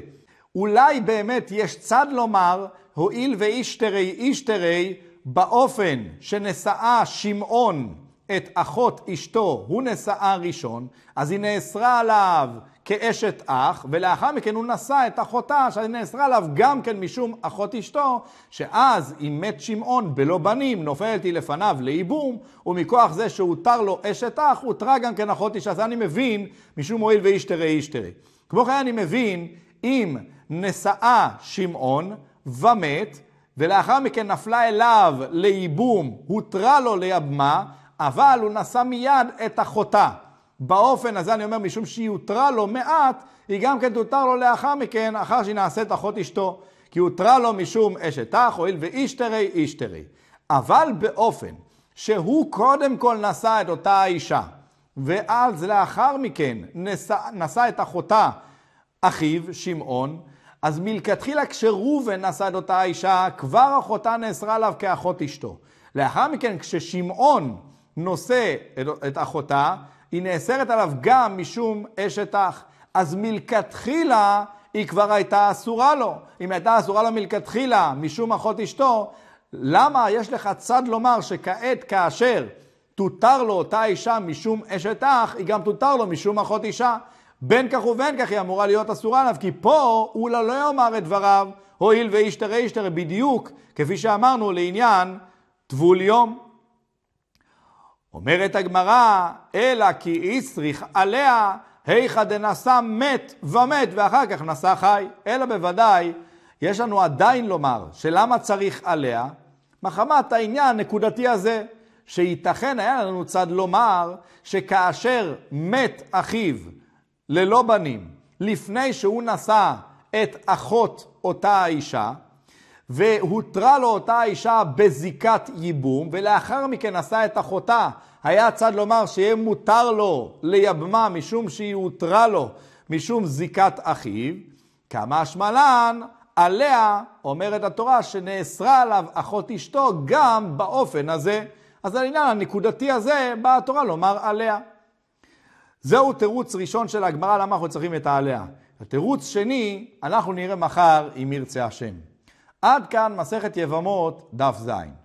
אולי באמת יש צד לומר, הואיל ואיש תרי איש תרי, באופן שנשאה שמעון את אחות אשתו, הוא נשאה ראשון, אז היא נאסרה עליו כאשת אח, ולאחר מכן הוא נשא את אחותה, שהיא נאסרה עליו גם כן משום אחות אשתו, שאז אם מת שמעון בלא בנים, נופלת היא לפניו לייבום, ומכוח זה שהותר לו אשת אח, הותרה גם כן אחות אשתו. אז אני מבין, משום הואיל ואיש תראה איש תראה. כמו כן אני מבין, אם נשאה שמעון ומת, ולאחר מכן נפלה אליו לייבום, הותרה לו ליבמה, אבל הוא נשא מיד את אחותה. באופן הזה אני אומר, משום שהיא הותרה לו מעט, היא גם כן תותר לו לאחר מכן, אחר שהיא נעשית אחות אשתו. כי הותרה לו משום אשת אח, הואיל ואיש תרי איש תרי. אבל באופן שהוא קודם כל נשא את אותה האישה, ואז לאחר מכן נשא את אחותה אחיו, שמעון, אז מלכתחילה כשראובן נשא את אותה האישה, כבר אחותה נאסרה עליו כאחות אשתו. לאחר מכן כששמעון נושא את אחותה, היא נאסרת עליו גם משום אשת אח. אז מלכתחילה היא כבר הייתה אסורה לו. אם הייתה אסורה לו מלכתחילה משום אחות אשתו, למה יש לך צד לומר שכעת כאשר תותר לו אותה אישה משום אשת אח, היא גם תותר לו משום אחות אישה. בין כך ובין כך היא אמורה להיות אסורה עליו, כי פה הוא לא, לא יאמר את דבריו, הואיל ואישתרא אישתרא בדיוק, כפי שאמרנו לעניין טבול יום. אומרת הגמרא, אלא כי איסריך עליה, היכא דנשא מת ומת, ואחר כך נשא חי. אלא בוודאי, יש לנו עדיין לומר, שלמה צריך עליה? מחמת העניין הנקודתי הזה, שייתכן היה לנו צד לומר, שכאשר מת אחיו ללא בנים, לפני שהוא נשא את אחות אותה האישה, והותרה לו אותה אישה בזיקת ייבום, ולאחר מכן עשה את אחותה. היה צד לומר שיהיה מותר לו ליבמה משום שהיא הותרה לו משום זיקת אחיו. כמה השמלן, עליה אומרת התורה שנאסרה עליו אחות אשתו גם באופן הזה. אז על העניין הנקודתי הזה באה התורה לומר עליה. זהו תירוץ ראשון של הגמרא, למה אנחנו צריכים את העליה. התירוץ שני, אנחנו נראה מחר אם ירצה השם. עד כאן מסכת יבמות דף זין.